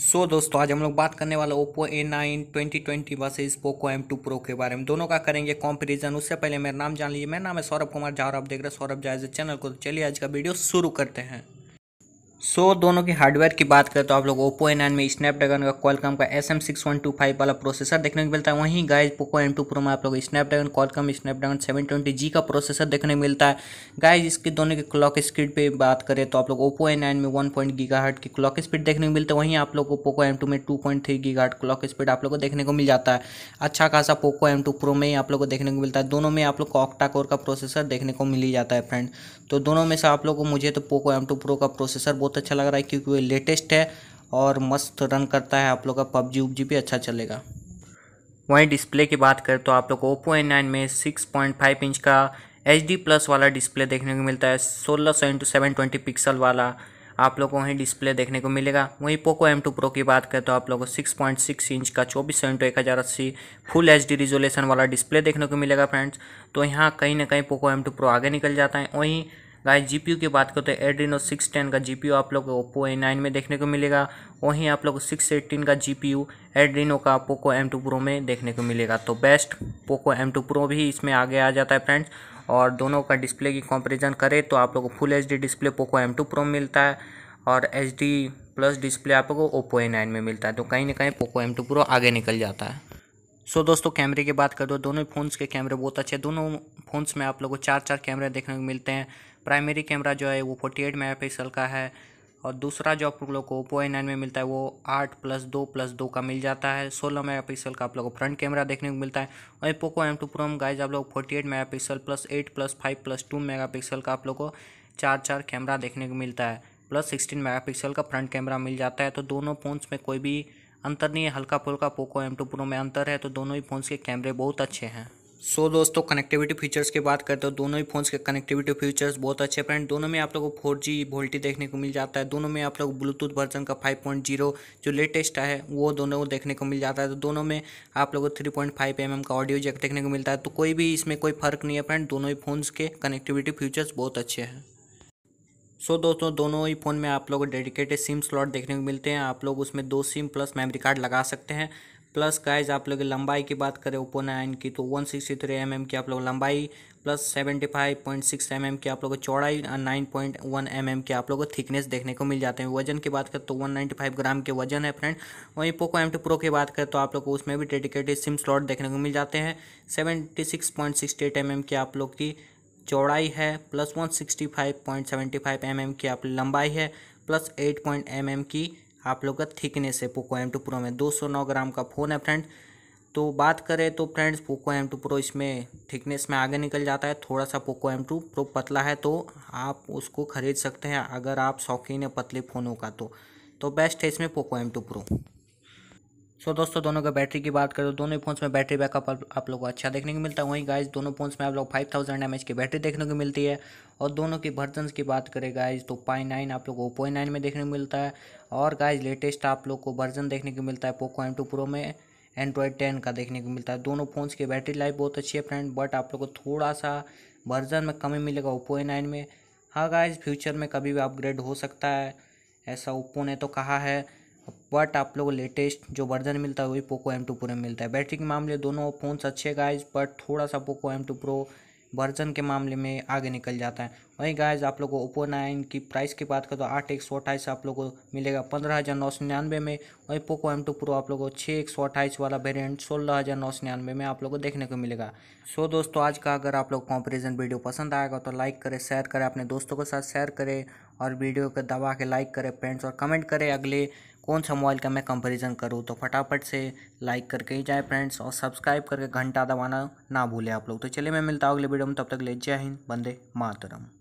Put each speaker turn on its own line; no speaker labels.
सो so, दोस्तों आज हम लोग बात करने वाला Oppo A nine twenty twenty versus Poco M two Pro के बारे में दोनों का करेंगे कॉम्पेरिजन उससे पहले मेरा नाम जान लीजिए मेरा नाम है सौरभ कुमार झा आप देख रहे हैं सौरभ जायज चैनल को तो चलिए आज का वीडियो शुरू करते हैं सो so, दोनों के हार्डवेयर की बात करें तो आप लोग ओप्पो एन में स्नैपड्रैगन का कॉलकम का S M six one two five वाला प्रोसेसर देखने को मिलता है वहीं guys Poco M two Pro में आप लोग Snapdragon Qualcomm Snapdragon seven twenty G का प्रोसेसर देखने को मिलता है गाइज इसके दोनों के क्लॉक स्पीड पे बात करें तो आप लोग ओप्पो एन में वन पॉइंट गीगा की क्लॉक स्पीड देखने को मिलता है वहीं आप लोग को पोको एम टू में two point three giga clock speed आप लोग को देखने को मिल जाता है अच्छा खासा पोको एम टू प्रो में ही आप लोग को देखने को मिलता है दोनों में आप लोग को ऑक्टा कोर का प्रोसेसर देखने को मिल ही जाता है फ्रेंड तो दोनों में से आप लोग को मुझे तो पोको एम टू प्रो का प्रोसेसर बहुत अच्छा लग रहा है क्योंकि वो लेटेस्ट है और मस्त रन करता है आप लोग का पबजी उबजी भी अच्छा चलेगा वहीं डिस्प्ले की बात करें तो आप लोग को ओप्पो एन नाइन में सिक्स पॉइंट फाइव इंच का एच डी प्लस वाला डिस्प्ले देखने को मिलता है सोलह सौ इंटू सेवन ट्वेंटी पिक्सल वाला आप लोग को वहीं डिस्प्ले देखने को मिलेगा वहीं पोको एम टू प्रो की बात करें तो आप लोग को सिक्स पॉइंट सिक्स इंच का चौबीस सौ इंटू एक हज़ार अस्सी फुल एच डी रिजोल्यूशन वाला डिस्प्ले देखने को मिलेगा फ्रेंड्स तो यहाँ कहीं ना कहीं पोको एम टू प्रो आगे निकल जाता है वहीं गाइस जीपीयू की बात करें तो एड्रीनो सिक्स टेन का जीपीयू आप लोग को ओप्पो ए नाइन में देखने को मिलेगा वहीं आप लोग सिक्स एट्टीन का जीपीयू एड्रीनो का पोको एम टू प्रो में देखने को मिलेगा तो best Poco M two Pro भी इसमें आगे आ जाता है फ्रेंड्स और दोनों का डिस्प्ले की कंपेरिजन करें तो आप लोग को full H display Poco M two Pro मिलता है और एच प्लस डिस्प्ले आप लोग को ओप्पो ए नाइन में मिलता है तो कहीं ना कहीं पोको एम टू प्रो आगे निकल जाता है सो so, दोस्तों कैमरे की बात कर दो तो दोनों फ़ोन्स के कैमरे बहुत अच्छे हैं दोनों फ़ोन्स में आप लोग को चार चार कैमरे देखने को मिलते हैं प्राइमरी कैमरा जो है वो फोर्टी एट मेगा पिक्सल का है और दूसरा जो आप लोग को ओप्पो ए नाइन में मिलता है वो आठ प्लस दो प्लस दो का मिल जाता है सोलह मेगा पिक्सल का आप लोग को फ्रंट कैमरा देखने को मिलता है और पोको एम टू प्रो में गाइज आप लोग forty eight megapixel plus eight plus five plus two megapixel का आप लोग को चार चार कैमरा देखने को मिलता है प्लस सिक्सटीन मेगा पिक्सल का फ्रंट कैमरा मिल जाता है तो दोनों फ़ोन्स में कोई भी अंतर नहीं है हल्का फुल्का पोको एम टू प्रो में अंतर है तो दोनों ही फ़ोन्स के कैमरे बहुत अच्छे हैं सो so, दोस्तों कनेक्टिविटी फीचर्स की बात करते हो दोनों ही फ़ोन्स के कनेक्टिविटी फीचर्स बहुत अच्छे फ्रेंड दोनों में आप लोगों को फोर जी वोल्टी देखने को मिल जाता है दोनों में आप लोग ब्लूटूथ वर्जन का 5.0 जो लेटेस्ट है वो दोनों को देखने को मिल जाता है तो दोनों में आप लोगों को थ्री पॉइंट mm का ऑडियो जैक देखने को मिलता है तो कोई भी इसमें कोई फ़र्क नहीं है फ्रेंड दोनों ही फ़ोन्स के कनेक्टिविटी फीचर्स बहुत अच्छे हैं सो so, दोस्तों दोनों ही फ़ोन में आप लोगों को डेडिकेटेड सिम स्लॉट देखने को मिलते हैं आप लोग उसमें दो सिम प्लस मेमोरी कार्ड लगा सकते हैं प्लस गाइज आप लोग लंबाई की बात करें ओप्पो नाइन की तो one sixty three M M की आप लोग लंबाई plus seventy five point six M M की आप लोग को चौड़ाई और nine point one M M की आप लोग को थिकनेस देखने को मिल जाते हैं वजन की बात करें तो वन नाइन्टी फाइव ग्राम के वजन है फ्रेंड वहीं पोको एम टू प्रो की बात करें तो आप लोग को उसमें भी डेडिकेटेड सिम स्लॉट देखने को मिल जाते हैं seventy six point sixty eight M M की आप लोग की चौड़ाई है plus one sixty five point seventy five M M की आप लंबाई है plus eight point M M की आप लोग का थिकनेस है पोको एम टू प्रो में 209 ग्राम का फ़ोन है फ्रेंड तो बात करें तो friends Poco M two Pro इसमें थिकनेस में आगे निकल जाता है थोड़ा सा पोको एम टू प्रो पतला है तो आप उसको ख़रीद सकते हैं अगर आप शौकीन है पतले फ़ोनों का तो तो बेस्ट है इसमें Poco M two Pro so दोस्तों दोनों का बैटरी की बात करो दोनों फोन्स में बैटरी बैकअप आप, लोग को अच्छा देखने को मिलता है वहीं गाइज दोनों फोन्स में आप लोग फाइव थाउजेंड एम एच की बैटरी देखने को मिलती है और दोनों की वर्जन की बात करें गाइज तो पाई नाइन आप लोग को ओप्पो नाइन में देखने को मिलता है और गाइज लेटेस्ट आप लोग को वर्जन देखने को मिलता है पोको एम टू प्रो में एंड्रॉयड टेन का देखने को मिलता है दोनों फ़ोन्स की बैटरी लाइफ बहुत अच्छी है फ्रेंड बट आप लोग को थोड़ा सा वर्जन में कमी मिलेगा ओप्पो ए नाइन में हाँ गाइज फ्यूचर में कभी भी अपग्रेड हो सकता है ऐसा ओप्पो ने तो कहा है बट आप लोग लेटेस्ट जो वर्जन मिलता है वही पोको एम टू प्रो में मिलता है बैटरी के मामले दोनों फ़ोन्स अच्छे गाइज बट थोड़ा सा Poco M two Pro version के मामले में आगे निकल जाता है वहीं गाइज आप लोगों को ओप्पो नाइन की प्राइस की बात करें तो आठ एक सौ अट्ठाईस आप लोग को मिलेगा पंद्रह हज़ार नौ सौ निन्यानवे में वहीं पोको एम टू प्रो आप लोग को छः एक सौ अट्ठाईस वाला वेरियंट सोलह हज़ार नौ सौ निन्यानवे में आप लोग को देखने को मिलेगा सो दोस्तों आज का अगर आप लोग कॉम्पेरिजन वीडियो पसंद आएगा तो लाइक करें शेयर करें अपने दोस्तों के साथ शेयर करें और वीडियो को दबा के लाइक करें फ्रेंड्स और कमेंट करें अगले कौन सा मोबाइल का मैं कंपैरिजन करूँ तो फटाफट से लाइक करके ही जाए फ्रेंड्स और सब्सक्राइब करके घंटा दबाना ना भूले आप लोग तो चलिए मैं मिलता हूँ अगले वीडियो में तब तक ले जय हिंद बंदे मातरम